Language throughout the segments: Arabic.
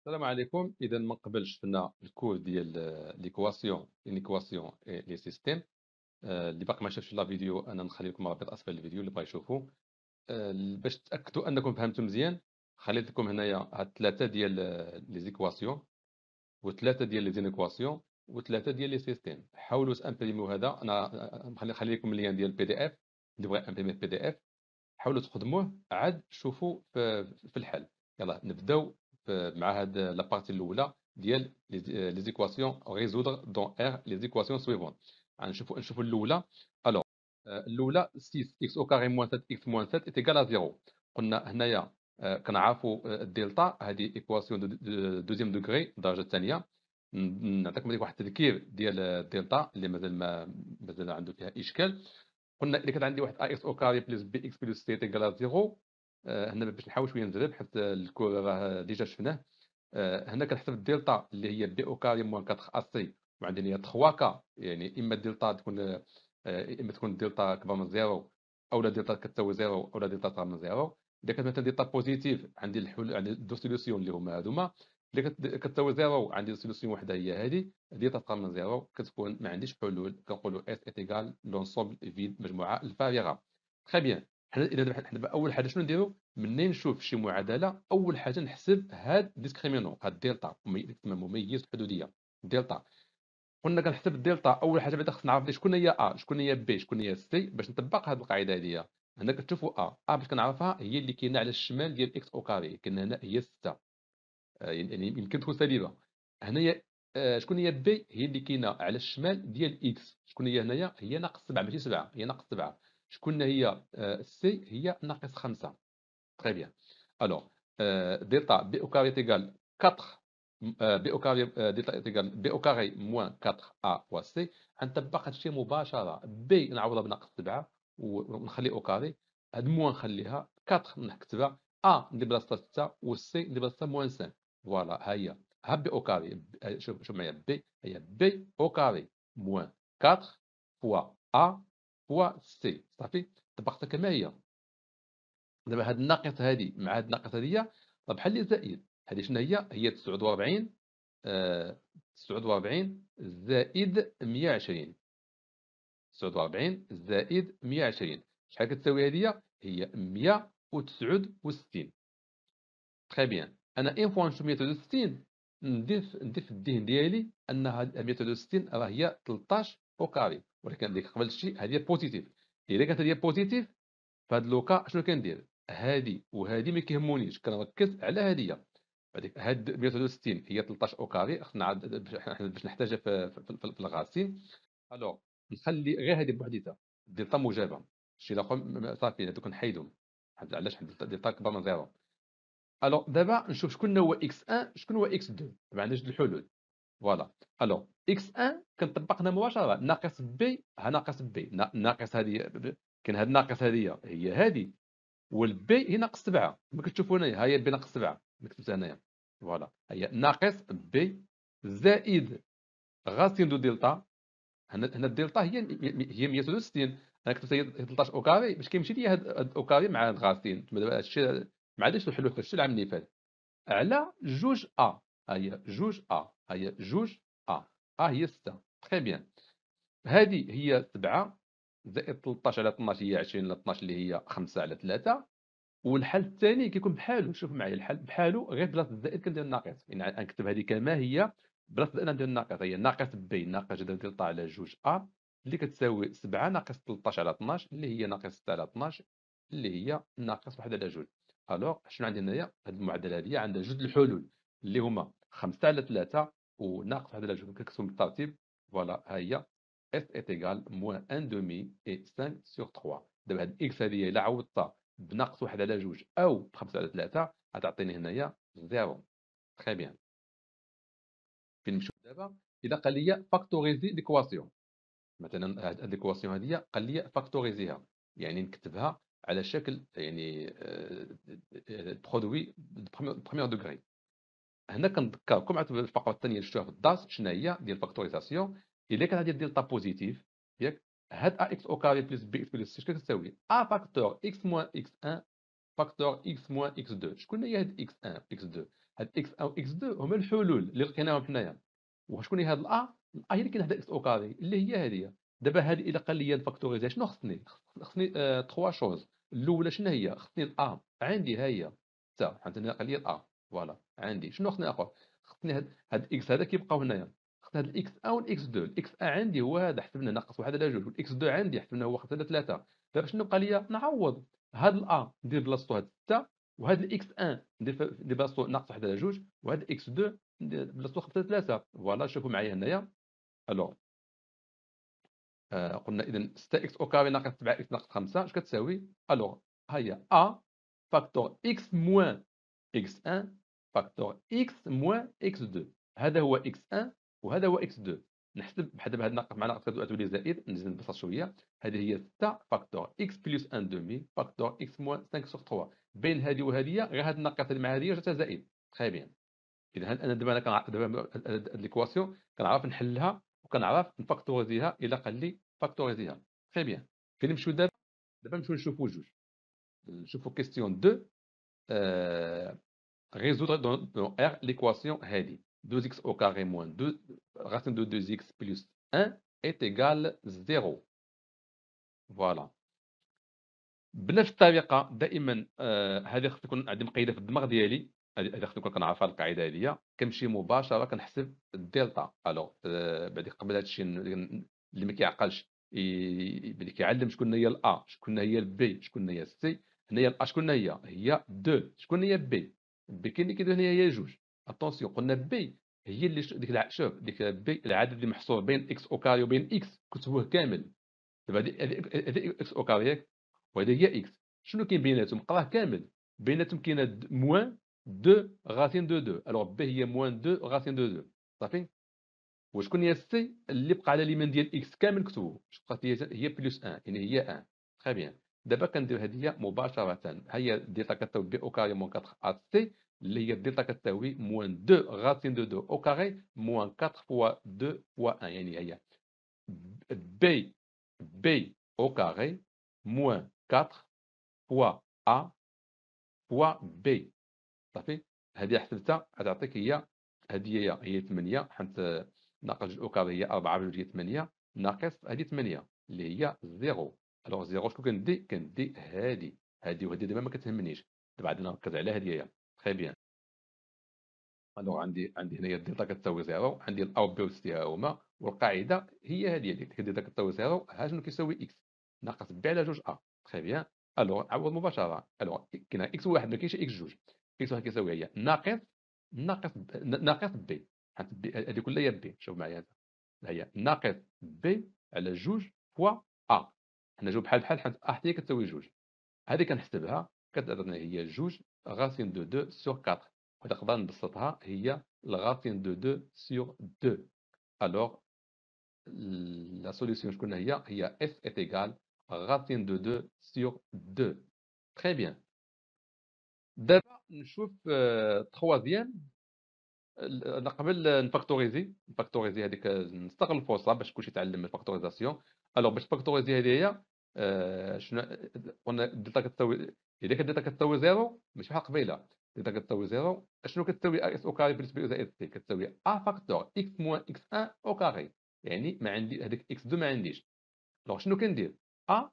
السلام عليكم اذا من قبل شفنا الكود ديال ليكواسيون ليكواسيون لي سيستيم آه، اللي باقي ما شافش لا فيديو انا نخلي لكم رابط اسفل الفيديو اللي بغا يشوفو آه، باش تاكدوا انكم فهمتوا مزيان خليت لكم هنايا هاد ثلاثه ديال لي زيكواسيون وثلاثه ديال لي زينيكواسيون وثلاثه ديال لي سيستيم حاولوا تامبليمو هذا انا نخلي لكم اللين ديال البي دي اف اللي بغا امبليمي بي دي اف حاولوا تخدموه عاد شوفوا في الحل يلا نبداو مع هاد لابارتي الاولى ديال آه، لي زيكواسيون ريزودر دون ار لي زيكواسيون سويفون غنشوفو يعني نشوفوا الاولى الوغ آه، الاولى 6 اكس او كاري موان 7 اكس موان 7 ايتيكال 0 قلنا هنايا آه، كنعرفوا الدلتا هادي ايكواسيون دوزيام دوغري الدرجه الثانيه نعطيكم واحد التذكير ديال الدلتا اللي مازال ما مازال عنده فيها اشكال قلنا الا كانت عندي واحد ا اكس او كاري بلس بي اكس بلس سي تيكال 0 آه، هنا باش نحاول شويه نجرب حيت الكور راه ديجا شفناه آه، هنا كنحسب الدلتا اللي هي بي او كاري موان 4 اسي سي وعندنا هي 3 كا يعني اما الدلتا تكون آه، اما تكون الدلتا كبر من زيرو او الدلتا كتساوي زيرو او الدلتا صغر من زيرو اذا كانت مثلا دلتا بوزيتيف عندي الحل عندي دو سوليسيون اللي هما هذوما اللي كتساوي زيرو عندي سوليسيون وحده هي هذه دلتا صغر من زيرو كتكون ما عنديش حلول كنقولوا اس اتيكال لونسومبل في مجموعه الفارغه تري بيان حنا اذا حنا اول حاجه شنو نديرو منين نشوف شي معادله اول حاجه نحسب هاد ديسكريمينون هاد الدلتا مميز الحدوديه دلتا قلنا كنحسب الدلتا اول حاجه بعدا خصنا نعرف شكون هي ا شكون هي بي شكون هي سي باش نطبق هاد القاعده هادي هنا كتشوفوا ا ا باش كنعرفها هي اللي كاينه على الشمال ديال اكس او كاري كاينه هنا هي 6 آه، يعني يمكن تكون سالبه هنايا آه، شكون هي بي هي اللي كاينه على الشمال ديال اكس شكون هي هنايا هي ناقص 7 ماشي 7 هي ناقص 7 شكون هي سي هي ناقص 5 تري بيان الوغ ديتا بي او كاري تيغال 4 بي او كاري ديتا تيغال بي او كاري موان 4 ا و سي غنطبق هادشي مباشره بي نعوضها بناقص 7 ونخلي او كاري هاد موان نخليها 4 نكتبها ا ندير بلاصتها 6 و سي ندير بلاصتها موان 5 فوالا ها هي ها بي او كاري شوف شوف معايا بي هي بي او كاري موان 4 فوا ا هو سي صافي طبقتها كما هي دابا هاد الناقص هادي مع هاد الناقص هادي بحال لي زائد هادي شنو هي هي 49 49 آه، زائد 120 49 زائد 120 شحال كتساوي هادي هي 169 تري بيان انا ان فوا نشوف 169 نضيف نضيف الدهن ديالي ان هاد 169 راه هي 13 كاري ولكن ديك قبل الشيء هذه بوزيتيف اذا كانت هذه بوزيتيف فهاد لوكا شنو كندير هذه وهذه ما كيهمونيش كنركز على هذه هذيك هاد 163 هي 13 او كاري خصنا باش نحتاجها في, في, في, الغاسين الو نخلي غير هذه بوحديتها دير طا موجبه الشيء الاخر صافي هذوك نحيدهم علاش دير طا كبر من زيرو الو دابا نشوف شكون هو اكس 1 شكون هو اكس 2 دابا نجد الحلول فوالا الو اكس ان كنطبقنا مباشره ناقص بي ها ناقص بي ناقص هذه كان هاد ناقص هذه هي هذه والبي هي ناقص 7 كما كتشوفوا هنايا ها هي بي ناقص 7 مكتوب هنايا فوالا هي ناقص بي زائد غاسين دو دلتا هنا هنا الدلتا هي هي 160 انا كتبت هي 13 او كاري باش كيمشي لي هاد او كاري مع هاد غاسين دابا هادشي ما عادش نحلوه هادشي العام اللي فات على جوج ا هي جوج ا هي جوج اه هي 6 تري بيان هذه هي 7 زائد 13 على 12 هي 20 على 12 اللي هي 5 على 3 والحل الثاني كيكون بحاله شوف معايا الحل بحاله غير بلاصه الزائد كندير الناقص يعني نكتب هذه كما هي بلاصه الزائد ندير الناقص هي ناقص بي ناقص جذر دلتا على 2 ا اللي كتساوي 7 ناقص 13 على 12 اللي هي ناقص 6 على 12 اللي هي ناقص 1 على 2 الوغ شنو عندي هنايا هذه المعادله هذه عندها جوج الحلول اللي هما 5 على 3 وناقص هذا الجزء كنكتبو بالترتيب فوالا ها هي اس ات ايكال موان ان دومي اي 5 سور 3 دابا هاد اكس هذه الا عوضتها بناقص واحد على جوج او بخمسة على ثلاثة غتعطيني هنايا زيرو تخي بيان فين نمشيو دابا الا قال لي فاكتوريزي ليكواسيون مثلا هاد ليكواسيون هادي قال لي فاكتوريزيها يعني نكتبها على شكل يعني برودوي بريمير دوغري هنا كنذكركم عاد في الفقره الثانيه شفتوها في الدرس شنو هي ديال الفاكتوريزاسيون الا كان هذه دير بوزيتيف ياك هاد ا اكس او كاري بلس بي اكس بلس سي كتساوي ا فاكتور اكس موان اكس 1 فاكتور اكس موان اكس 2 شكون هي هاد اكس 1 اكس 2 هاد اكس 1 واكس 2 هما الحلول اللي لقيناهم حنايا وشكون هي هاد الا الا هي اللي كاين هاد اكس او كاري اللي هي هادي دابا هادي الا قال لي الفاكتوريزا شنو خصني خصني تخوا آه، شوز الاولى شنو هي خصني الا عندي ها هي حتى حيت انا قال لي ا فوالا عندي شنو خصني اخر خصني هاد هاد اكس هذا كيبقاو هنايا خصني هاد الاكس ا والاكس 2 الاكس ا عندي هو هذا حسبنا ناقص واحد على جوج والاكس 2 عندي حسبنا هو خمسه على ثلاثه دابا شنو بقى ليا نعوض هاد الا ندير بلاصتو هاد سته وهاد الاكس 1 ندير بلاصتو ناقص واحد على جوج وهاد الاكس 2 ندير بلاصتو خمسه على ثلاثه فوالا شوفوا معايا هنايا الو آه قلنا اذا 6 اكس او كاري ناقص 7 اكس ناقص 5 اش كتساوي الوغ ها هي ا فاكتور اكس موان اكس 1 فاكتور اكس موان اكس 2 هذا هو اكس 1 وهذا هو اكس 2 نحسب بحال دابا هاد ناقص مع ناقص تولي زائد نزيد نبسط شويه هذه هي 6 فاكتور اكس بلس 1 دومي فاكتور اكس موان 5 سوغ 3 بين هذه وهذه غير هذه الناقص مع هذه جاتها زائد تخي بيان اذا انا دابا انا كنعرف دابا هاد ليكواسيون كنعرف نحلها وكنعرف نفاكتوريزيها الا قال لي فاكتوريزيها تخي بيان كنمشيو دابا دابا نمشيو نشوفو جوج نشوفو كيستيون 2 résoudre dans, dans R l'équation هذه 2x au carré moins 2 racine de 2x plus 1 est égal 0 فوالا بنفس الطريقه دائما آه هذه خص تكون عندي مقيده في الدماغ ديالي هذه خص نكون كنعرفها القاعده هذه كنمشي مباشره كنحسب الدلتا الوغ آه بعد قبل هذا الشيء اللي ما كيعقلش اللي كيعلم شكون هي الا شكون هي البي شكون هي السي هنايا الا شكون هي هي 2 شكون هي بي كاين اللي كيدير هنايا هي جوج اتونسيون قلنا بي هي اللي ديك شوف ديك بي العدد اللي محصور بين اكس او كاري وبين اكس كتبوه كامل دابا هذه اكس او كاري ياك وهذه هي اكس شنو كاين بيناتهم قراه كامل بيناتهم كاينه موان دو غاسين دو دو الوغ بي هي موان دو غاسين دو دو صافي وشكون هي سي اللي بقى على اليمين ديال اكس كامل كتبوه شكون هي بلس ان يعني هي ان تخي بيان دابا كندير هديه مباشره هي الديتا كتساوي بي او كاري موان 4 ا سي اللي هي الديتا كتساوي موان 2 غاسين دو 2 او كاري موان 4 فوا 2 فوا 1 يعني هي بي بي او كاري موان 4 فوا ا فوا بي صافي هدية حسبتها غتعطيك هي هدية هي 8 حيت ناقص الاو كاري هي 4 بجوج هي 8 ناقص هدي 8 اللي هي 0 الوغ زيرو شنو كندي كندي هادي هادي وهادي دابا ما كتهمنيش دابا عاد نركز على هادي هي تخي بيان الوغ عندي عندي هنايا الديتا كتساوي زيرو عندي الاو بي وسي ها هما والقاعده هي هادي هادي الديتا كتساوي زيرو ها شنو كيساوي اكس ناقص بي على جوج ا تخي بيان الوغ عوض مباشره الوغ كاين اكس واحد ما كاينش اكس جوج اكس واحد كيساوي هي ناقص ناقص ناقص بي هذه كلها هي بي شوف معايا هذا هي ناقص بي على جوج فوا ا حنا جو بحال بحال احتي كتساوي جوج هذه كنحسبها كتعطينا هي جوج غاسين دو دو سور 4 ونقدر نبسطها هي الغاسين دو دو سور دو الوغ لا سوليسيون شكون هي هي اف ات ايكال غاسين دو دو سور دو تري بيان دابا نشوف تخوازيام آه، قبل نفاكتوريزي نفاكتوريزي هذيك نستغل الفرصه باش كلشي يتعلم الفاكتوريزاسيون الوغ باش فاكتوريزي هذه هي آه شنو قلنا الدلتا كتساوي اذا كانت الدلتا كتساوي زيرو ماشي بحال قبيله الدلتا كتساوي زيرو اشنو كتساوي اس او كاري بالنسبه زائد سي كتساوي ا فاكتور اكس موان اكس 1 او كاري يعني ما عندي هذيك اكس 2 ما عنديش دونك شنو كندير ا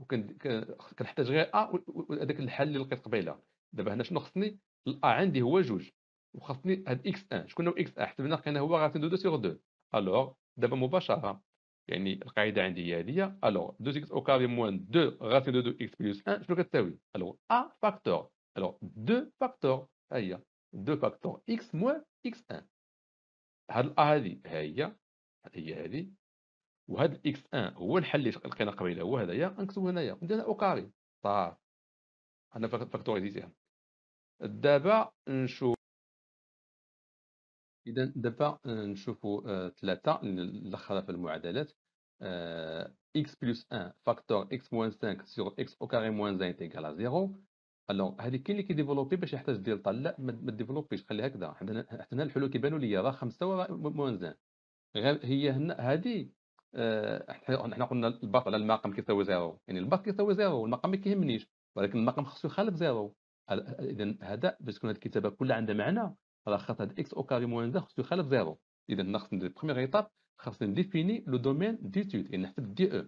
وكنحتاج غير ا وهذاك الحل اللي لقيت قبيله دابا هنا شنو خصني الا عندي هو جوج وخصني هاد اكس 1 شكون هو اكس 1 حسبنا لقينا هو غاسين 2 سيغ دو الوغ دابا مباشره يعني القاعده عندي هي هذه الوغ 2 اكس او كاري موان 2 غاسين دو 2 اكس بلس 1 شنو كتساوي الوغ ا فاكتور الوغ 2 فاكتور ها هي 2 فاكتور اكس موان اكس 1 هاد ا هذه ها هي هي هذه وهاد الاكس 1 هو الحل اللي لقينا قبيله هو هذايا نكتبو هنايا ندير او كاري صافي انا فاكتوريزيتيها دابا نشوف اذا دابا آه، نشوفوا آه، ثلاثه نلخرها في المعادلات آه، x بلس 1 فاكتور x موان 5 سيغ x او كاري موان 1 est égal زيرو 0 الوغ هذه كاين اللي كيديفلوبي باش يحتاج دير لا ما ديفلوبيش خليها هكذا حتى هنا الحلول كيبانوا لي راه 5 وراه موان 1 غير هي هنا هذه حنا قلنا الباط على المقام كيساوي زيرو يعني الباط كيساوي زيرو والمقام ما كيهمنيش ولكن المقام خصو يخالف زيرو اذا هذا باش تكون هذه الكتابه كلها عندها معنى على خاطر هاد اكس او كاري موان زد خصو يخالف زيرو اذا ناقص ندير بروميير ايطاب خاصني نديفيني لو دومين ديتود يعني نحسب دي او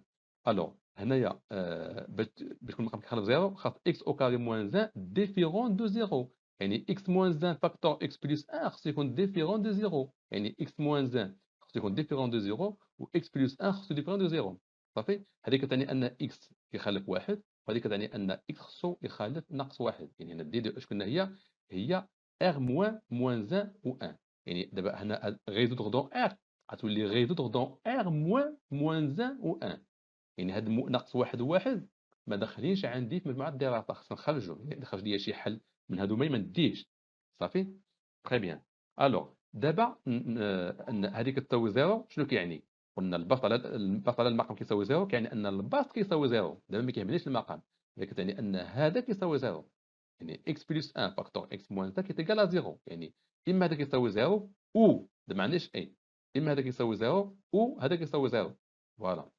الو e. هنايا آه، باش يكون المقام كيخالف زيرو خاص اكس او كاري موان زان ديفيرون دو زيرو يعني اكس موان زان فاكتور اكس بلس ان خصو يكون ديفيرون دو زيرو يعني اكس موان زان خصو يكون ديفيرون دو زيرو و اكس بلس ان خصو ديفيرون دو زيرو صافي هذيك تعني ان اكس كيخالف واحد وهذيك تعني ان اكس خصو يخالف ناقص واحد يعني هنا دي دو اش كنا هي هي ار موان موان زان و 1. يعني دابا هنا غيزيدوغ دون ار غتولي غيزيدوغ دون ار موان موان زان و 1 يعني هاد ناقص واحد وواحد ما داخلينش عندي في مجموعه الدراسه خصنا نخرجو يعني خرج ليا شي حل من هادو ما منديش صافي تري بيان الوغ دابا هذيك تساوي زيرو شنو كيعني قلنا البسطه البسطه المقام كيساوي زيرو كيعني ان البسط كيساوي زيرو دابا ما كيهمنيش المقام كتعني ان هذا كيساوي زيرو يعني اكس بلس 1 فاكتور اكس موان 1 كيتيكال على زيرو يعني اما هذا كيساوي زيرو او ما عندناش اي اما هذا كيساوي زيرو او هذا كيساوي زيرو فوالا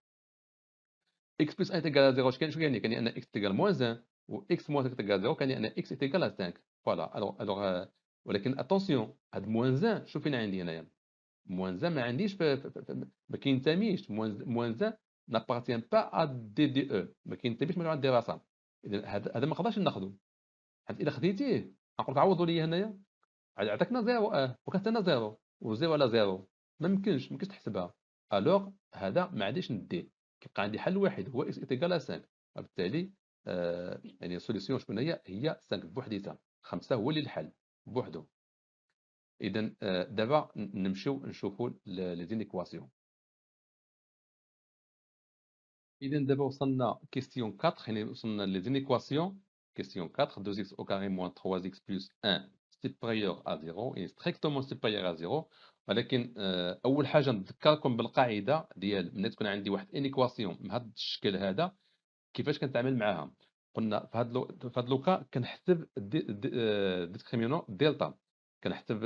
اكس بلس 1 تيكال على زيرو اش كان شو يعني كان ان اكس تيكال موان 1 و اكس موان 2 تيكال على زيرو كان ان اكس تيكال على 5 فوالا الوغ الوغ ولكن اتونسيون هاد موان 1 شوف فين عندي هنايا موان 1 ما عنديش ما كينتميش موان 1 نابارتيان با ا دي دي او ما كينتميش مجموعه الدراسه اذا هذا ما نقدرش ناخذه حيت الا خديتيه نقول لك عوضوا لي هنايا عطاكنا زيرو اه انا زيرو وزيرو على زيرو ما يمكنش ما يمكنش تحسبها الوغ هذا ما عادش نديه كيبقى عندي حل واحد هو اكس ايتيكال 5 وبالتالي آه يعني السوليسيون شكون هي هي 5 بوحديتها 5 هو اللي الحل بوحدو اذا آه، دابا نمشيو نشوفوا لي زينيكواسيون اذا دابا وصلنا كيستيون 4 يعني وصلنا لي زينيكواسيون Question 4, 2x au carré moins 3x plus 1 supérieur à 0 يعني ستريكتومون supérieur à 0 ولكن اول حاجه نذكركم بالقاعده ديال ملي تكون عندي واحد انيكواسيون بهذا الشكل هذا كيفاش كنتعامل معاها قلنا في هذا في هذا لوكا كنحسب ديترمينون دلتا كنحسب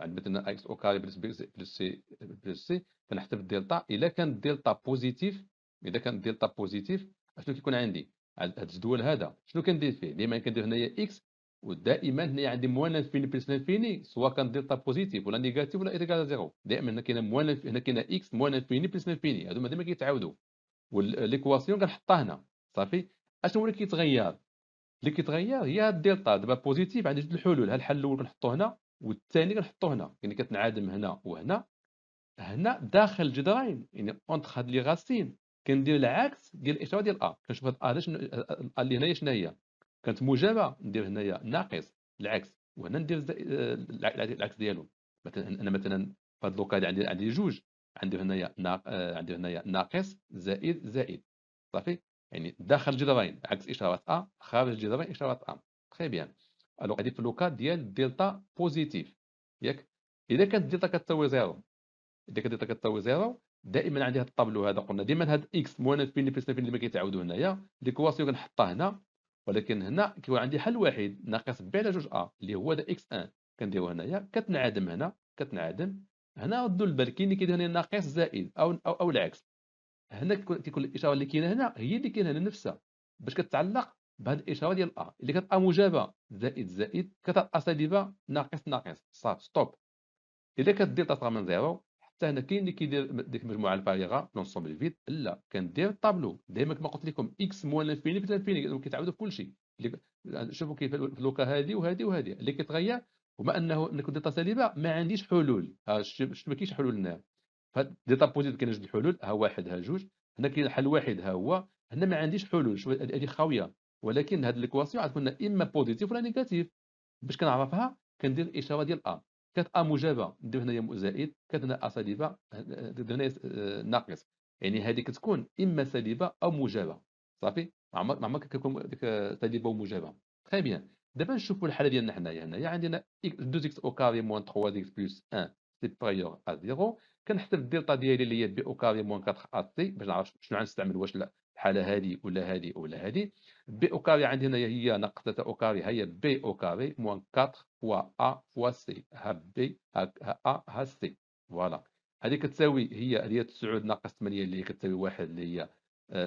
مثلا اكس او كاري بلس بي بلس سي بلس سي كنحسب دلتا الا كان دلتا بوزيتيف اذا كان دلتا بوزيتيف اشنو كيكون عندي هذا الجدول هذا شنو كندير فيه دائما كندير هنايا اكس ودائما هنا عندي موان فيني بلس فيني سواء كندير طاب بوزيتيف ولا نيجاتيف ولا ايكال زيرو دائما هنا كاين موان هنا كاين اكس موان فيني بلس فيني هادو دائما كيتعاودوا والليكواسيون كنحطها هنا صافي اشنو اللي كيتغير اللي كيتغير هي الدلتا دابا بوزيتيف عندي جوج الحلول ها الحل الاول كنحطو هنا والثاني كنحطو هنا يعني كتنعدم هنا وهنا هنا داخل الجدرين يعني اونتخ هاد لي غاسين كندير العكس ديال الاشاره ديال ا كنشوف هاد آه، آه، ا اللي هنايا شنو هي كانت موجبه ندير هنايا ناقص العكس وهنا ندير آه، العكس ديالو مثلا انا مثلا في هاد اللوكال عندي عندي جوج عندي هنايا عندي هنايا ناقص زائد زائد صافي يعني داخل جذرين عكس اشاره ا خارج جذرين اشاره ا تري بيان الوغ هادي في لوكال ديال دلتا بوزيتيف ياك اذا كانت دلتا كتساوي زيرو اذا كانت دلتا كتساوي زيرو دائما عندي هذا الطابلو هذا قلنا ديما هذا اكس موان فين بلس فين اللي ما كيتعاودوا هنايا ليكواسيون كنحطها هنا ولكن هنا كيكون عندي حل واحد ناقص بي على جوج ا اللي هو هذا اكس ان كنديرو هنايا كتنعدم هنا كتنعدم هنا ردوا البال كاين اللي كيدير هنا ناقص زائد او او, أو العكس هنا كتكون الاشاره اللي كاينه هنا هي اللي كاينه هنا نفسها باش كتعلق بهاد الاشاره ديال ا اللي كتبقى موجبه زائد زائد كتبقى سالبه ناقص ناقص صافي ستوب الا كدير تصغر من زيرو حتى هنا كاين اللي كيدير ديك المجموعه الفارغه لونسومبل فيد لا كندير الطابلو دائما كما قلت لكم اكس موان لانفيني في انفيني كيتعاودوا في كل شيء يعني شوفوا كيف اللوكا هذه وهذه وهذه اللي كيتغير وما انه انك ديتا سالبه ما عنديش حلول شفت ما كاينش حلول لنا ديتا بوزيتيف كاين جوج الحلول ها واحد ها جوج هنا كاين حل واحد ها هو هنا ما عنديش حلول هذه خاويه ولكن هذه الاكواسيون عاد اما بوزيتيف ولا نيجاتيف باش كنعرفها كندير الاشاره ديال ا كانت ا مجابه ندير هنايا زائد كانت هنا ا سالبه هنايا ناقص يعني هذه كتكون اما سالبه او موجبه صافي ما عمرك كتكون ديك سالبه وموجبه تخي بيان دابا نشوفوا الحاله ديالنا حنايا هنايا عندنا 2 اكس او كاري موان 3 اكس بلس 1 سيبريور ا 0 كنحسب الدلتا ديالي اللي هي بي او كاري موان 4 ا سي باش نعرف شنو غنستعمل واش لا بحال هذه ولا هذه ولا هذه بي او كاري عندي هنا هي نقطة او كاري هي بي او كاري موان 4 فوا ا فوا سي ها بي ها ا ها سي فوالا هذه كتساوي هي هي 9 ناقص 8 اللي هي كتساوي واحد اللي هي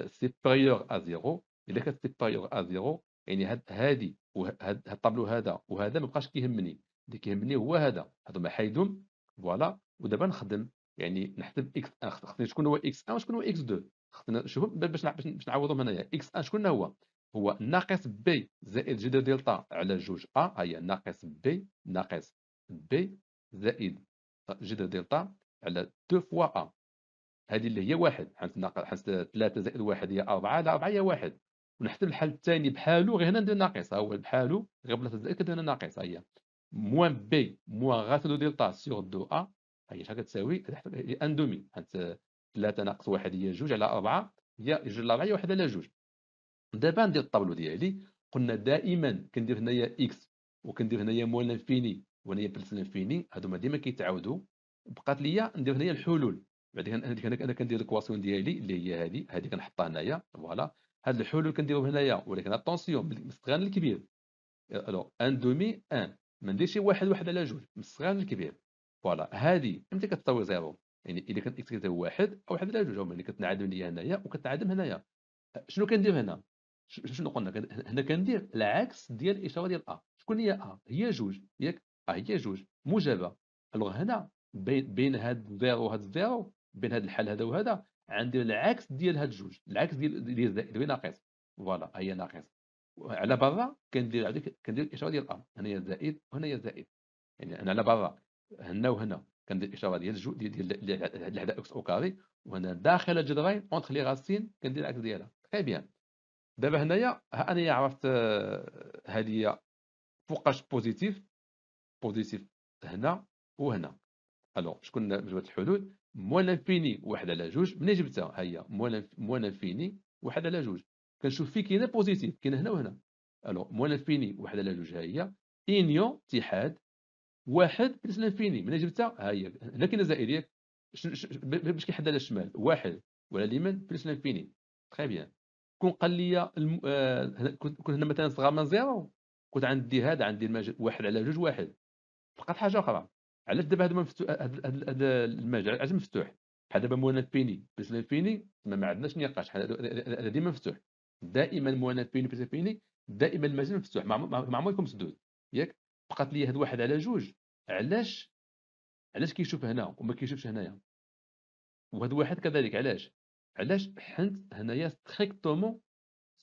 سيبيريور ا زيرو الا كانت سيبيريور ا زيرو يعني هذه وهذا الطابلو هذا وهذا ما بقاش كيهمني اللي كيهمني هو هذا هذوما ما حيدهم فوالا ودابا نخدم يعني نحسب اكس ان خصني شكون هو اكس 1 وشكون هو اكس 2 خصنا شوف باش باش نعوضهم هنايا اكس ان آه، شكون هو هو ناقص بي زائد جدر دلتا على جوج ا هي ناقص بي ناقص بي زائد جدر دلتا على 2 فوا ا هذه اللي هي واحد حيت ناقص حيت 3 زائد واحد هي 4 على 4 هي واحد ونحسب الحل الثاني بحالو غير هنا ندير ناقص هو بحالو غير بلاصه زائد كدير هنا ناقص هي موان بي موان غاسل دلتا سيغ دو ا هي شحال كتساوي ان دومي حيت 3 ناقص واحد هي جوج على أربعة هي جوج على أربعة هي واحد على جوج دابا ندير الطابلو ديالي قلنا دائما كندير هنايا إكس وكندير هنايا موال لانفيني وهنايا بلس لانفيني هادوما ديما كيتعاودوا بقات ليا ندير هنايا الحلول بعد انا كندير الكواسيون ديالي اللي هي هادي هادي كنحطها هنايا فوالا هاد الحلول كنديرهم هنايا ولكن اتونسيون الصغير الكبير الو ان دومي ان ما نديرش واحد واحد على جوج من الصغير للكبير فوالا هادي امتى كتساوي زيرو يعني الا كانت اكس كتبها واحد او واحد على جوج يعني كتنعدم ليا هنايا وكتنعدم هنايا شنو كندير هنا شنو قلنا هنا كندير العكس ديال الاشاره ديال ا شكون هي ا هي جوج ياك ا آه، هي جوج موجبه الوغ هنا بين بين هاد الزيرو وهاد الزيرو بين هاد الحال هذا وهذا عندي العكس ديال هاد الجوج العكس ديال ديال زائد ناقص فوالا هي ناقص على برا كندير كندير الاشاره ديال ا هنايا زائد وهنايا زائد يعني انا على برا هنا وهنا كندير الاشاره ديال الجو ديال ديال العداء اكس او كاري وهنا داخل الجذرين اونتخ لي غاسين كندير العكس ديالها تري بيان دابا هنايا ها انا عرفت آه، هذه فوقاش بوزيتيف بوزيتيف هنا وهنا الو شكون جبت الحلول موان انفيني واحد على جوج منين جبتها ها هي موان انفيني واحد على جوج كنشوف في كاينه بوزيتيف كاينه هنا وهنا الو موان انفيني واحد على جوج ها هي اينيو اتحاد واحد بالنسبه لانفيني من جبتها ها هي هنا كاين زائد ياك باش كيحدد على الشمال واحد ولا اليمين بالنسبه لانفيني تخي بيان كون قال لي الم... آه... كون هنا مثلا صغار من زيرو كنت عندي هذا عندي المجال واحد على جوج واحد بقات حاجه اخرى علاش دابا هذا المجال علاش مفتوح بحال دابا مونا فيني بلس لانفيني ما عندناش نقاش هذا ديما مفتوح دائما مونا فيني بلس لانفيني دائما المجال مفتوح ما مع... عمركم سدود ياك بقات لي هاد واحد على جوج علاش علاش كيشوف هنا وما كيشوفش هنايا وهاد واحد كذلك علاش علاش حنت هنايا ستريكتومون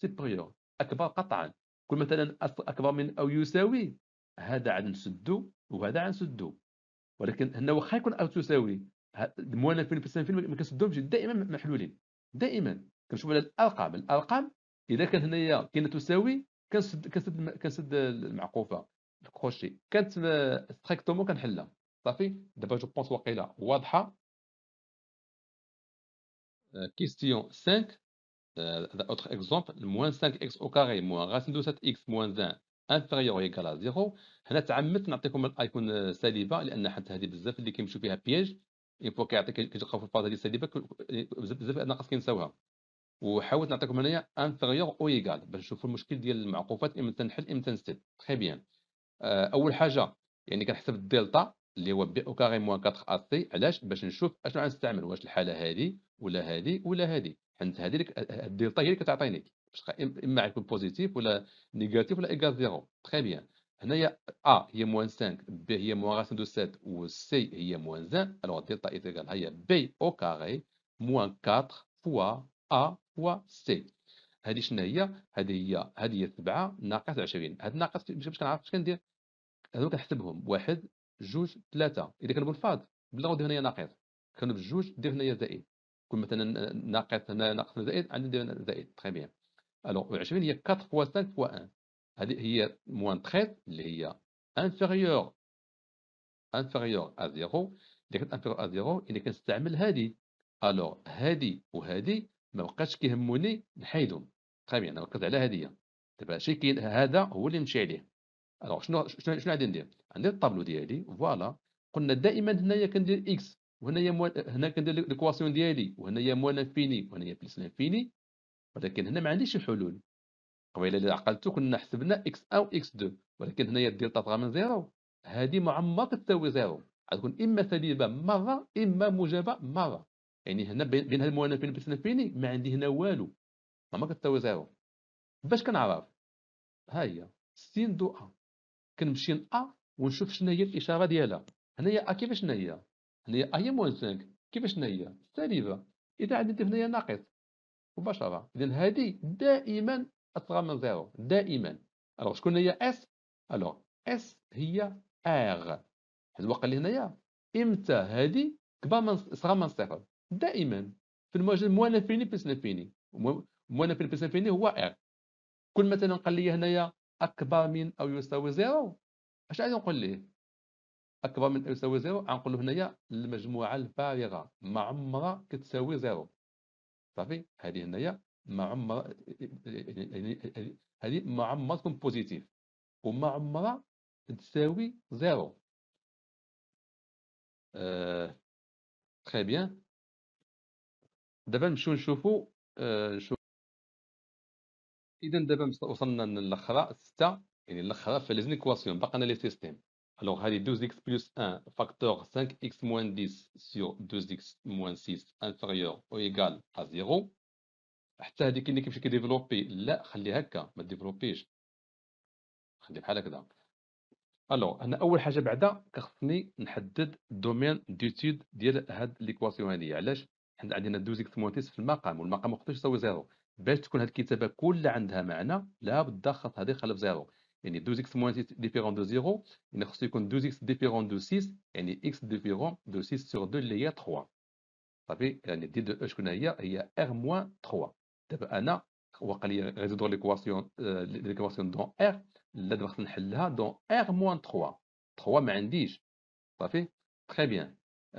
سوبيريور اكبر قطعا كل مثلا اكبر من او يساوي هذا نسدو وهذا نسدو ولكن هنا واخا يكون او تساوي موانا فين فين ما كنسدوهمش دائما محلولين دائما كنشوف على الارقام الارقام اذا كان هنايا كاينه تساوي كنسد كنسد كنسد المعقوفه الكروشي كانت ستريكتومون كنحلها صافي دابا جو بونس واقيلا واضحه كيستيون 5 ذا اوتر اكزومبل موان 5 اكس او كاري موان دو 7 اكس موان 20 انفيريور ايكال زيرو هنا تعمدت نعطيكم الايكون سالبه لان حتى هذه بزاف اللي كيمشيو فيها بياج فوا كيعطيك كتلقاو في الفاز هذه سالبه بزاف بزاف ناقص كينساوها وحاولت نعطيكم هنايا انفيريور او ايكال باش نشوفوا المشكل ديال المعقوفات امتى نحل امتى نسد تري بيان آه، اول حاجه يعني كنحسب الدلتا اللي هو بي او كاري موان 4 ا سي علاش باش نشوف اشنو غنستعمل واش الحاله هذه ولا هذه ولا هذه حيت هذه آه، الدلتا هي اللي كتعطيني باش اما غيكون بوزيتيف ولا نيجاتيف ولا ايكال زيرو تري بيان هنايا ا هي موان 5 بي هي موان راسين دو 7 و سي هي موان 1 الوغ دلتا ايكال هي بي او كاري موان 4 فوا ا فوا سي هذه شنو هي هذه هي هذه هي 7 ناقص 20 هاد ناقص باش كنعرف اش كندير هذو كنحسبهم واحد جوج ثلاثة إذا كنقول فاض بلا غندير هنايا ناقص كنقول بجوج دير هنايا زائد كون مثلا ناقص هنا ناقص زائد عندنا زائد تخي بيان الوغ 20 هي 4 فوا 5 فوا 1 هذه هي موان 13 اللي هي انفيريور انفيريور ا زيرو اذا كانت انفيريور ا زيرو اذا كنستعمل هذه الوغ هذه وهذه ما بقاش كيهموني نحيدهم تخي بيان نركز على هذه دابا شي كاين هذا هو اللي نمشي عليه الوغ شنو شنو شنو غادي ندير عندي الطابلو ديالي فوالا قلنا دائما هنايا كندير اكس وهنايا مو... هنا كندير ليكواسيون ديالي وهنايا موان انفيني وهنايا بلس انفيني ولكن هنا ما عنديش حلول قبيله اللي عقلتو كنا حسبنا اكس او اكس 2 ولكن هنايا الدلتا طغى من زيرو هذه ما تساوي كتساوي زيرو غتكون اما سالبه مره اما موجبه مره يعني هنا بين هاد الموان انفيني بلس انفيني ما عندي هنا والو ما كتساوي زيرو باش كنعرف ها هي سين دو ا كنمشي لأ ونشوف شناهي هي الإشارة ديالها هنايا أ كيفاش هي هنايا أ هي موان 5 كيفاش هي سالبة إذا عندي هنايا ناقص مباشرة إذا هذه دائما أصغر من زيرو دائما ألوغ شكون هي إس ألوغ إس هي أغ حيت الوقت لي هنايا إمتى هذه كبار من صغر من صفر دائما في المواجهة موان فيني بلس نفيني موان فيني بلس نفيني هو إغ كل مثلا قال لي هنايا أكبر من أو يساوي زيرو اش عايز نقول ليه أكبر من أو يساوي زيرو غنقول له هنايا المجموعة الفارغة ما عمرها كتساوي زيرو صافي هذه هنايا ما عمرها يعني، يعني، هذه ما عمرها تكون بوزيتيف وما عمرها تساوي زيرو تخي آه، بيان دابا نمشيو نشوفو آه، نشوف اذا دابا وصلنا للاخره سته يعني الاخره في ليزيكواسيون بقينا لي سيستيم الوغ هادي 2x بلس 1 فاكتور 5x موان 10 سيو 2x موان 6 انفيريور او ايغال ا زيرو حتى هذيك اللي كيمشي كيديفلوبي لا خليها هكا ما ديفلوبيش خلي بحال هكذا الو انا اول حاجه بعدا كخصني نحدد الدومين ديتود ديال هاد ليكواسيون هادي علاش حنا عندنا 2 اكس موان 10 في المقام والمقام ما يقدرش يساوي زيرو باش تكون هذه الكتابه كلها عندها معنى لابد تخط هذه خلف زيرو يعني دوز اكس موان ديفيرون دو زيرو يعني خصو يكون دوز اكس ديفيرون دو 6 يعني اكس ديفيرون دو 6 سور دو اللي هي 3 صافي يعني دي دو شكون هي هي ار موان 3 دابا انا وقال لي دور ليكواسيون آه، ليكواسيون دون ار لا دابا خصني نحلها دون ار موان 3 3 ما عنديش صافي تري بيان euh،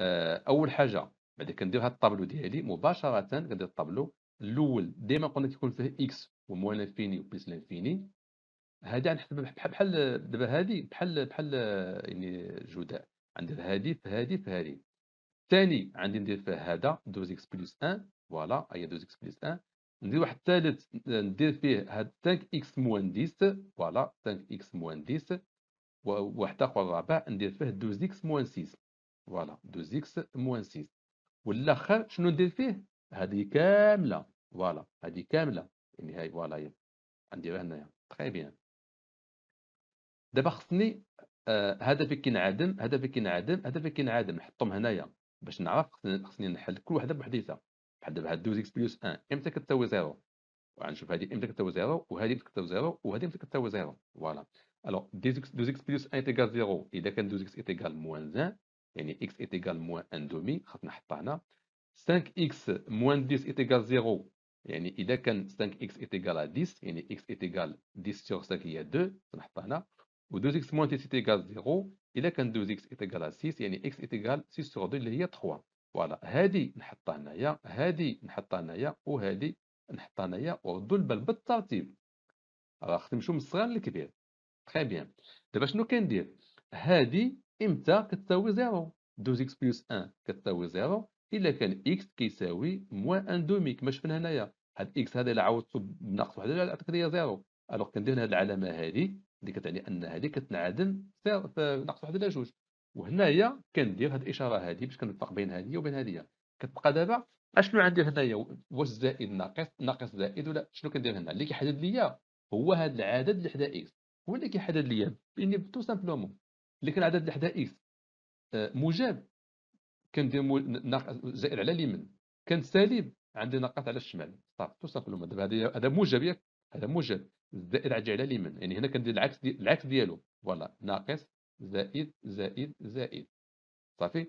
اول حاجه بعد كندير هاد الطابلو ديالي مباشره كندير الطابلو الاول ديما قلنا كيكون فيه اكس وموان انفيني وبيس انفيني هذا نحسب بحال بحال دابا هذه بحال بحال يعني جداء عندي هذه في هذه في هذه ثاني عندي ندير فيه هذا دوز اكس بلس ان فوالا هي دوز اكس بلس ان ندير واحد الثالث ندير فيه هاد تانك اكس موان ديس فوالا تانك اكس موان ديس وواحد اخر الرابع ندير فيه دوز اكس موان سيس فوالا دوز اكس موان سيس والاخر شنو ندير فيه هذه كامله فوالا هذه كامله يعني هاي فوالا غنديرها هنايا تخي بيان دابا خصني هدفي آه، كينعدم هدفي كينعدم هدفي كينعدم نحطهم هنايا باش نعرف خصني نحل كل وحده بوحديتها بحال دابا دوز اكس بلس ان امتى كتساوي زيرو وغنشوف هادي امتى كتساوي زيرو وهادي امتى كتساوي زيرو وهادي امتى كتساوي زيرو فوالا الو دوز اكس بلس ان ايتيغال زيرو اذا كان دوز اكس ايتيغال موان زان يعني اكس ايتيغال موان ان دومي خصنا نحطها هنا 5x موان 10 est égal 0 يعني اذا كان 5x est égal à 10 يعني x est égal 10 sur 5 هي 2 نحطها هنا و 2x موان 10 est égal 0 اذا كان 2x est égal à 6 يعني x est égal 6 sur 2 اللي هي 3 فوالا هذه نحطها هنايا هذه نحطها هنايا وهذه نحطها هنايا وردوا البال بالترتيب راه خصني من الصغير للكبير تري بيان دابا شنو كندير هذه امتى كتساوي 0 2x بلس 1 كتساوي 0 الا كان اكس كيساوي موان ان دومي كما شفنا هنايا هاد اكس هذا الا عوضته بناقص واحد عطيك ليا زيرو الوغ كندير هاد العلامه هادي اللي كتعني ان هادي كتنعدم ناقص واحد الا جوج وهنايا كندير هاد الاشاره هادي باش كنفرق بين هادي وبين هادي كتبقى دابا اشنو عندي هنايا واش زائد ناقص ناقص زائد ولا شنو كندير هنا اللي كيحدد ليا هو هاد العدد اللي حدا اكس هو اللي كيحدد ليا باني تو سامبلومون اللي كان عدد اللي حدا اكس آه، موجب كنديروا زائر على اليمين كان سالب عندي ناقص على الشمال صافي تو سامبلومون دابا هذا هذا موجب ياك هذا موجب الزائد عاد على اليمين يعني هنا كندير العكس دي العكس ديالو فوالا ناقص زائد زائد زائد صافي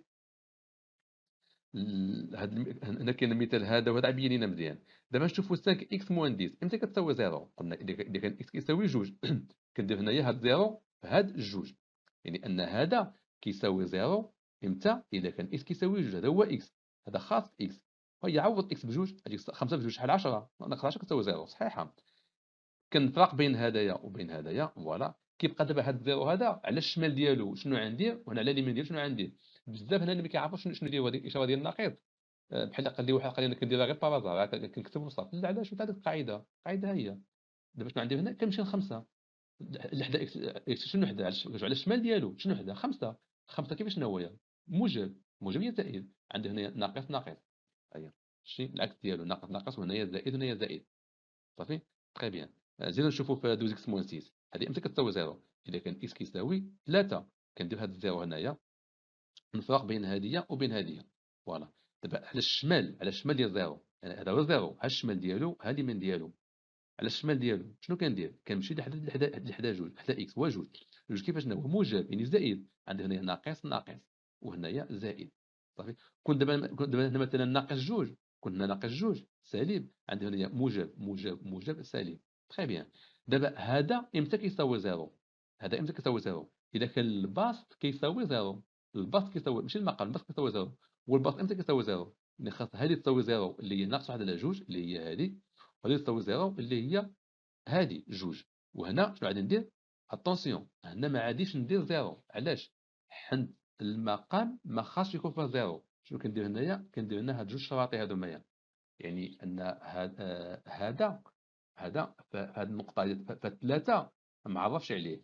هاد هنا كاين المثال هذا وهذا عبين لينا مزيان دابا نشوفوا 5 اكس موان 10 امتى كتساوي زيرو قلنا اذا كان اكس كيساوي جوج كندير هنايا هاد زيرو هاد جوج يعني ان هذا كيساوي زيرو امتى اذا كان اكس كيساوي جوج هذا هو اكس هذا خاص اكس باكس عوض اكس بجوج هذيك 5 بجوج شحال 10 ناقص 10 كتساوي زيرو صحيحه كنفرق بين هذايا وبين هذايا فوالا كيبقى دابا هاد الزيرو هذا على الشمال ديالو شنو عندي وهنا على اليمين ديالو شنو عندي بزاف هنا اللي ما كيعرفوش شنو ديال هذيك الاشاره ديال النقيض آه، بحال قال لي واحد قال لي انا كنديرها غير بارازار كنكتب وصافي لا علاش هذيك القاعده القاعده هي دابا شنو عندي هنا كنمشي لخمسه الحدا اكس شنو حدا على الشمال ديالو شنو حدا خمسه خمسه كيفاش هي موجب موجب هي زائد عندي هنا ناقص ناقص ايوه شتي العكس ديالو ناقص ناقص وهنايا زائد وهنايا زائد صافي تري بيان آه، زيدو نشوفو في 2 اكس موان 6 هادي امتى كتساوي زيرو اذا كان اكس كيساوي ثلاثة كندير هاد الزيرو هنايا نفرق بين هادية وبين هادية فوالا دابا على الشمال على الشمال ديال زيرو يعني هذا هو زيرو ها الشمال ديالو ها اليمين ديالو على الشمال ديالو شنو كندير كنمشي لحدا لحدا لحدا جوج حدا اكس هو جوج جوج كيفاش هو موجب يعني زائد عندي هنا ناقص ناقص وهنايا زائد صافي كون دابا دابا هنا مثلا ناقص جوج كنا ناقص جوج سالب عندي هنايا موجب موجب موجب سالب تري بيان دابا هذا امتى كيساوي زيرو هذا امتى كيساوي زيرو اذا كان الباسط كيساوي زيرو الباسط كيساوي ماشي المقام الباسط كيساوي زيرو والباسط امتى كيساوي زيرو يعني خاص هذه تساوي زيرو اللي هي ناقص واحد على جوج اللي هي هذه وهذه تساوي زيرو اللي هي هذه جوج وهنا شنو غادي ندير اتونسيون هنا ما عاديش ندير زيرو علاش حنت المقام ما خاصش يكون في زيرو شنو كندير هنايا كندير هنا هاد جوج شراطي هادو يعني ان آه، هذا هذا هذا فهاد النقطه فثلاثه ما عرفش عليه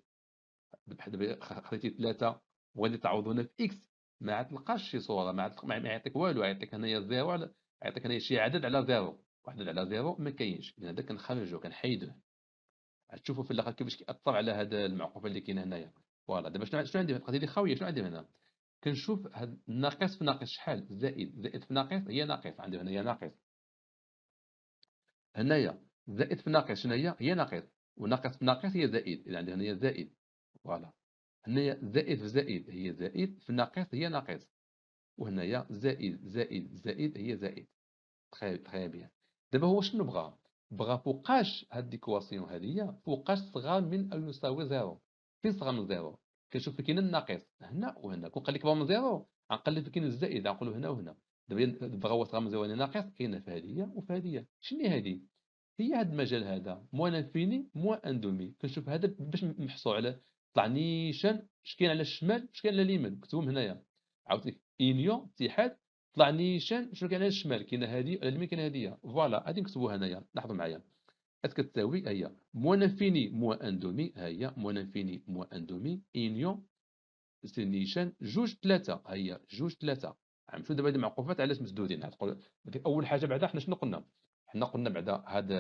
بحال خديتي ثلاثه وغادي تعوض هنا في اكس ما تلقاش شي صوره ما ما يعطيك والو يعطيك هنايا زيرو على يعطيك هنايا شي عدد على زيرو واحد على زيرو ما كاينش يعني هذا كنخرجو كنحيدو تشوفوا في الاخر كيفاش كيأثر على هذا المعقوفه اللي كاينه هنايا فوالا دابا شنو شنو عندي القضيه اللي خاويه شنو عندي هنا كنشوف هاد ناقص في ناقص شحال زائد زائد في ناقص هي ناقص عندي هنا هي ناقص هنايا زائد في ناقص شنو هي هي ناقص وناقص في ناقص هي زائد اذا عندي هنا هي زائد فوالا هنايا زائد في زائد هي زائد في ناقص هي ناقص وهنايا زائد زائد زائد هي زائد تخيل بيان دابا هو شنو بغى بغى فوقاش هاد ديكواسيون هادي فوقاش صغار من او يساوي زيرو فين صغار من زيرو كنشوف كاين الناقص هنا وهنا كون قال لك بام زيرو غنقلب كاين الزائد غنقولوا هنا وهنا دابا دابا هو غام زيرو ناقص كاينه في هذه وفي هذه شنو هذه هي هذا المجال هذا موان انفيني موان دومي كنشوف هذا باش نحصلو على طلع نيشان اش كاين على الشمال اش كاين على اليمين مكتوب هنايا عاوتاني اينيو اتحاد طلع نيشان شنو كاين على الشمال كاين هذه على اليمين كاين هذه فوالا غادي نكتبوها هنايا لاحظوا معايا اش كتساوي هي موان انفيني موان ان دومي هي موان انفيني موان ان دومي انيون سينيشان جوج ثلاثة هي جوج ثلاثة شوف دابا هاد المعقوفات علاش مسدودين غتقول اول حاجة بعدا حنا شنو قلنا حنا قلنا بعدا هاد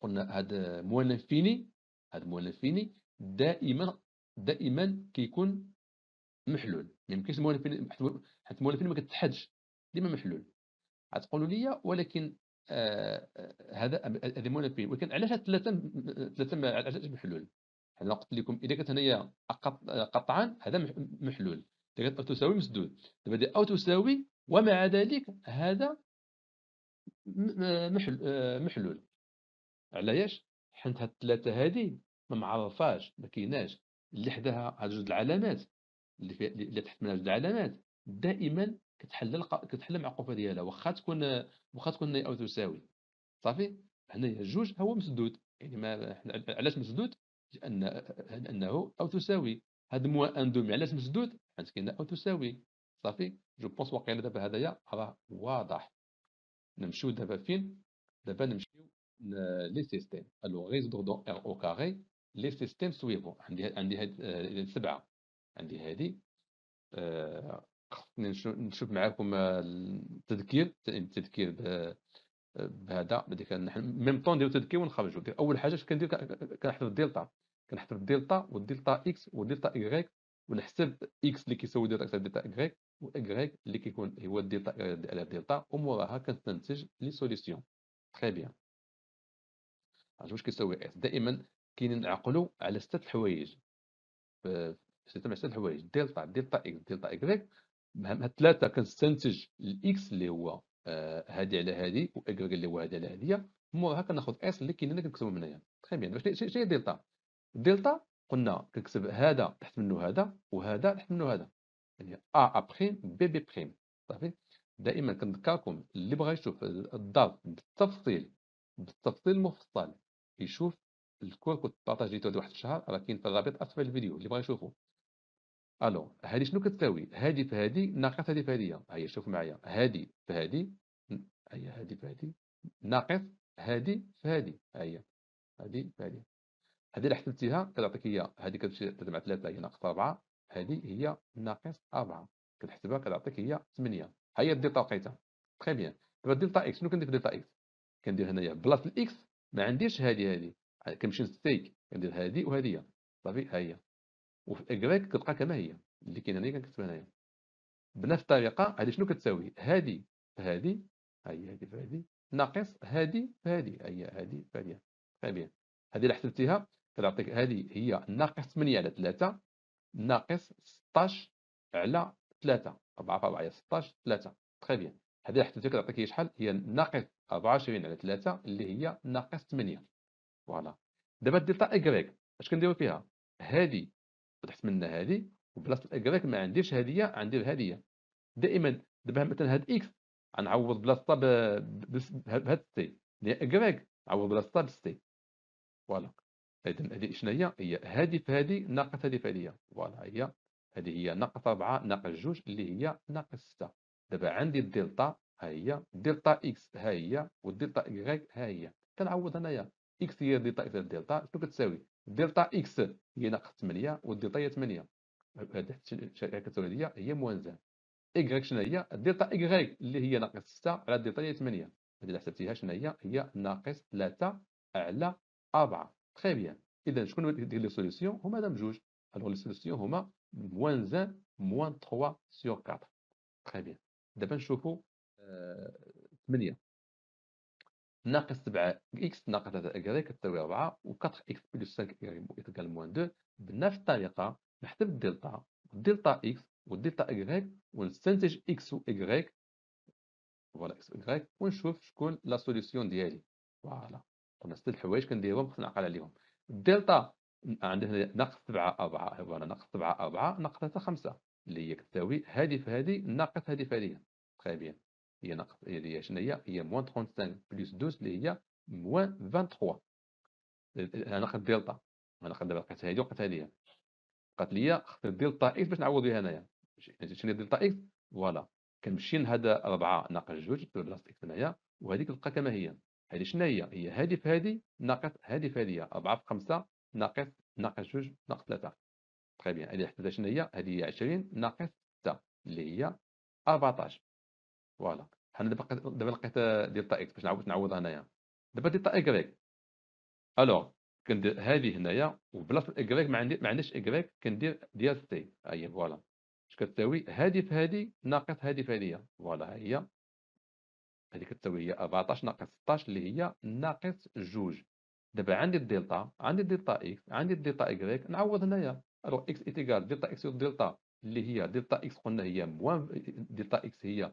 قلنا هاد موان انفيني هاد موان انفيني دائما دائما كيكون محلول ميمكنش موان انفيني حيت المؤلفين ما كتحدش ديما محلول غتقولوا لي ولكن آه، آه، هذا آه، هذه مونوبين ولكن علاش ثلاثه ثلاثه علاش محلول حنا قلت لكم اذا كانت هنايا قطعا هذا محلول اذا كانت تساوي مسدود دابا او تساوي ومع ذلك هذا محل محلول علاش حنت هاد الثلاثه هذه ما معرفاش ما كايناش اللي حداها هاد جوج العلامات اللي, اللي تحت منها جوج العلامات دائما كتحل كتحل المعقوفه ديالها واخا تكون واخا تكون او تساوي صافي هنايا جوج هو مسدود يعني ما علاش مسدود لان انه او تساوي هاد مو ان دومي علاش مسدود حيت كاين او تساوي صافي جو بونس واقيلا دابا هذايا راه واضح نمشيو دابا فين دابا نمشيو لي سيستيم الو دو دون ار او كاري لي سيستيم سويفون عندي عندي هاد آه، سبعه عندي هادي آه، خصني نشوف معاكم التذكير التذكير بهذا بدي كنحل ميم طون ديال تذكير ونخرجو اول حاجه اش كندير ك- كنحفظ الدلتا كنحفظ الدلتا والدلتا اكس والدلتا ايغريك ونحسب اكس اللي كيساوي دلتا اكس على دلتا ايغريك وايغريك اللي كيكون هو الدلتا على الدلتا وموراها كنستنتج لي سوليسيون تخي بيان عرفت واش كيساوي اكس دائما كاينين نعقلوا على ستة الحوايج ف- ستة مع ستة الحوايج دلتا دلتا اكس دلتا ايغريك مهمها ثلاثه كنستنتج الاكس آه، اللي هو هادي على هادي واكريغ اللي هو هادي على هذه موراها كناخد اس اللي كاين هنا كنكتبو من هنايا تخي بيان شنو هي دلتا دلتا قلنا كنكتب هذا تحت منه هذا وهذا تحت منه هذا يعني ا ا بي بي بخيم صافي دائما كنذكركم اللي بغى يشوف الضرب بالتفصيل بالتفصيل المفصل يشوف الكور كنت بارطاجيتو واحد الشهر راه كاين في الرابط اسفل الفيديو اللي بغى يشوفو الو هذه شنو كتساوي هذه في هذه ناقص هذه في هذه هيا شوف معايا هذه في هذه هيا هذه في هذه ناقص هذه في هذه هيا هذه في هذه هذه اللي حسبتيها كتعطيك هي هذه كتمشي مع 3 هي ناقص 4 هذه هي ناقص 4 كتحسبها كتعطيك هي 8 هيا الدلتا لقيتها تخي بيان دابا الدلتا اكس شنو كندير في دلتا اكس كندير هنايا بلاصه الاكس ما عنديش هذه هذه كنمشي نستيك كندير هذه وهذه صافي هيا وفي اكراك كتبقى كما هي اللي كاينه هنا كنكتبها هنايا بنفس الطريقه هذه شنو كتساوي هذه فهذه هي هذه فهذه ناقص هذه فهذه هي هذه فهذه فهذه هذه اللي حسبتيها كتعطيك هذه هي ناقص 8 على 3 ناقص 16 على 3 4 في 4 16 3 تري بيان هذه حسبتيها كتعطيك هي شحال هي ناقص 24 على 3 اللي هي ناقص 8 فوالا دابا الدلتا ايكغيك اش كنديرو فيها هذه فتحت منها هذه وبلاصه الاكراك ما عنديش هذه عندي هذه دائما دابا مثلا هاد اكس غنعوض بلاصتها بهاد سي اللي هي اكراك نعوض بلاصتها بالسي فوالا اذا هذه شنو هي هي هذه في هذه ناقص هذه في هذه فوالا هي هذه هي ناقص 4 ناقص 2 اللي هي ناقص 6 دابا عندي الدلتا ها هي دلتا اكس ها هي والدلتا اكغيك ها هي كنعوض انايا اكس هي دلتا اكس دلتا شنو كتساوي دلتا اكس هي ناقص 8 والدلتا هي 8 هذه الشركه التوليديه هي موازنه ايكغيك شنو هي دلتا اكغيك اللي هي ناقص 6 على دلتا هي 8 هذه اللي حسبتيها شنو هي هي ناقص 3 على 4 تري بيان اذا شكون ديك لي سوليسيون هما هذا بجوج الوغ لي سوليسيون هما موان 1 موان 3 سور 4 تري بيان دابا نشوفوا آه، 8 ناقص 7 اكس ناقص 3 اكغي كتساوي 4 و 4 اكس بلس 5 ايكال موان 2 بنفس الطريقه نحسب الدلتا الدلتا اكس والدلتا اكغي ونستنتج اكس و اكغي فوالا اكس و اكغي ونشوف شكون لا سوليسيون ديالي فوالا قلنا ست الحوايج كنديرهم خصنا نعقل عليهم الدلتا عندنا هنا ناقص 7 4 فوالا ناقص 7 4 ناقص 3 5 اللي هي كتساوي هذه في هذه ناقص هذه في هذه تخي بيان طيب. هي ناقص هي شنو هي هي موان 35 بلس 12 اللي هي موان 23 انا خدت دلتا انا خدت دابا لقيتها هادي وقعت ليا قالت ليا خدت دلتا اكس باش نعوض بها انايا شنو دلتا اكس فوالا كنمشي لهاد 4 ناقص 2 بلاصه اكس هنايا وهذيك تبقى كما هي هادي شنو هي هي هادي في هادي ناقص هادي في هادي 4 في 5 ناقص ناقص 2 ناقص 3 تخي بيان هادي حتى شنو هي هادي هي 20 ناقص 6 اللي هي 14 فوالا حنا دابا لقيت دابا لقيت ديلتا اكس باش نعاود نعوضها هنايا دابا ديلتا ايكغيك الوغ كندير هذه هنايا وبلاصه الايكغيك ما عندي ما عنديش ايكغيك كندير ديال سي ها هي فوالا اش كتساوي هذه في هذه ناقص هذه في هذه فوالا ها هي هذه كتساوي هي 14 ناقص 16 اللي هي ناقص جوج دابا عندي الدلتا عندي الدلتا اكس عندي الدلتا ايكغيك نعوض هنايا الوغ اكس ايتيكال دلتا اكس دلتا اللي هي دلتا اكس قلنا هي موان دلتا اكس هي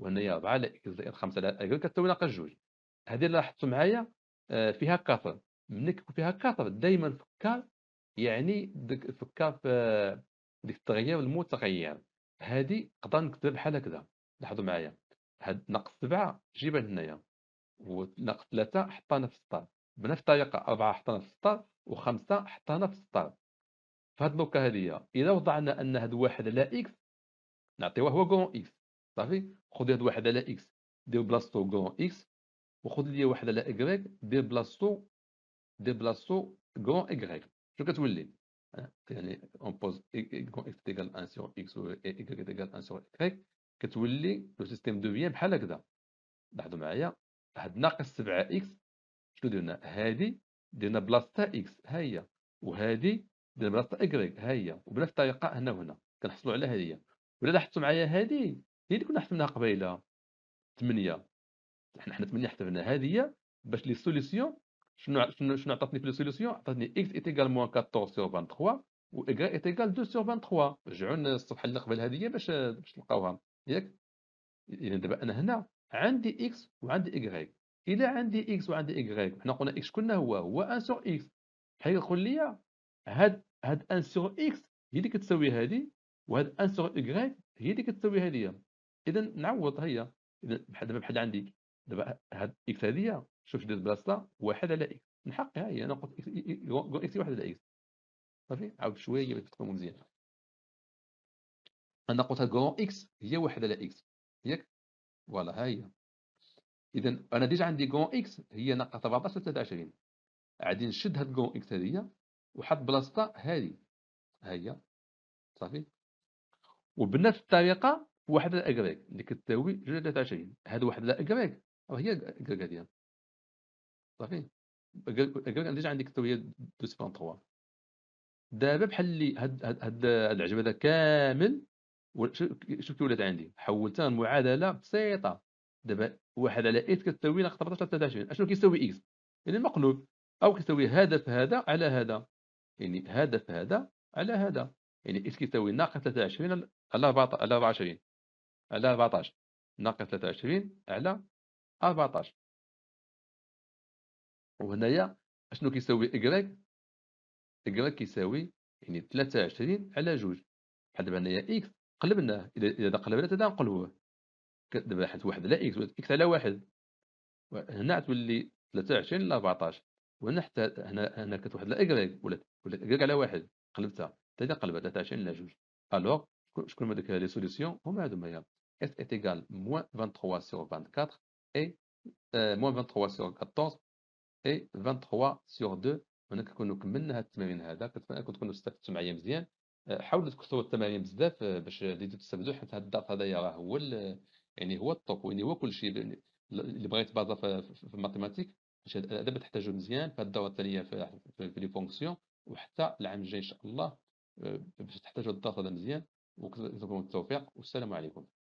وهنايا 4 على اكس زائد 5 على اكس كتساوي جوج هذه اللي لاحظتوا معايا آه، فيها كثر ملي كيكون فيها كثر دائما فكر يعني فكر في ديك التغيير المتغير هذه نقدر نكتبها بحال هكذا لاحظوا معايا هاد ناقص 7 جيبها هنايا وناقص 3 حطها في السطر بنفس الطريقه 4 حطها في السطر و5 حطها في السطر فهاد لوكا هذه اذا وضعنا ان هاد واحد على اكس نعطيوه هو كون اكس صافي خذ هاد واحد على اكس دير بلاصتو كرون اكس وخذ ليا واحد على اكغيك دير بلاصتو دير بلاصتو كرون اكغيك شنو كتولي يعني اون بوز كرون اكس تيكال ان سور اكس و اكغيك تيكال ان سور اكغيك كتولي لو سيستيم دو فيان بحال هكذا لاحظوا معايا واحد ناقص 7 اكس شنو درنا هادي درنا بلاصتها اكس ها هي وهادي درنا بلاصتها اكغيك ها هي وبنفس الطريقه هنا وهنا كنحصلوا على هذه ولا لاحظتوا معايا هادي هي إيه اللي كنا حسبناها قبيله 8 حنا حنا 8 حسبنا هذه باش لي سوليسيون شنو شنو شنو عطاتني في لي سوليسيون عطاتني اكس ايتيغال موان 14 سور 23 و ايكغا ايتيغال 2 سور 23 رجعوا الصفحه اللي قبل هذه باش باش تلقاوها ياك اذا دابا انا هنا عندي اكس وعندي ايكغيك الى عندي اكس وعندي ايكغيك حنا قلنا اكس شكون هو هو ان سور اكس بحال يقول لي هاد هاد ان سور اكس هي اللي كتساوي هذه وهاد ان سور ايكغيك هي اللي كتساوي هذه اذا نعوض هي اذا بحال دابا بحال عندي دابا هاد اكس هادي شوف دير بلاصتها واحد على اكس من حقها هي انا قلت اكس واحد على اكس صافي عاود شويه باش تكون مزيان انا قلت هاد كرون اكس هي واحد على اكس ياك فوالا ها هي اذا انا ديجا عندي كرون اكس هي ناقص 14 23 غادي نشد هاد كرون اكس هادي وحط بلاصتها هادي ها هي صافي وبنفس الطريقه واحد على اكريك اللي كتساوي جوج على 23 هاد واحد على اكريك راه هي اكريك هادي صافي اكريك ديجا عندي كتساوي تخوا دابا بحال اللي هاد هاد هاد العجب هذا كامل شوف كي ولات عندي حولتها لمعادله بسيطه دابا واحد على اكس كتساوي ناقص 13 23 اشنو كيساوي اكس يعني مقلوب او كيساوي هذا في هذا على هذا يعني هذا في هذا على هذا يعني اكس كيساوي ناقص 23 على 24 على 14 ناقص 23 على 14 وهنايا اشنو كيساوي إكغيك إكغيك كيساوي يعني 23 على جوج بحال دابا هنايا إكس قلبناه إذا إذا قلبنا تا نقلبوه دابا حيت واحد على إكس إكس على واحد هنا تولي 23 على 14 وهنا حتى هنا هنا كانت واحد على إكغيك ولات ولات إكغيك على واحد قلبتها تا قلبها 23 على جوج ألوغ شكون هما دوك لي سوليسيون هما هادو هي f est égal à moins 23 sur 24 et euh, moins 23 sur 14 et 23 sur 2 هنا كنكونوا كملنا هاد التمارين هذا كنتمنى كنكونوا استفدتوا معايا مزيان آه، حاولوا تكثروا التمارين بزاف آه، باش زيدوا تستافدوا حيت هذا الضغط هذايا راه هو يعني هو الطوب يعني هو كل شيء يعني اللي بغيت بازا في الماتيماتيك باش هذا تحتاجوا مزيان في هذه الدوره الثانيه في لي فونكسيون وحتى العام الجاي ان شاء الله آه، باش تحتاجوا الضغط هذا مزيان وكنتمنى التوفيق والسلام عليكم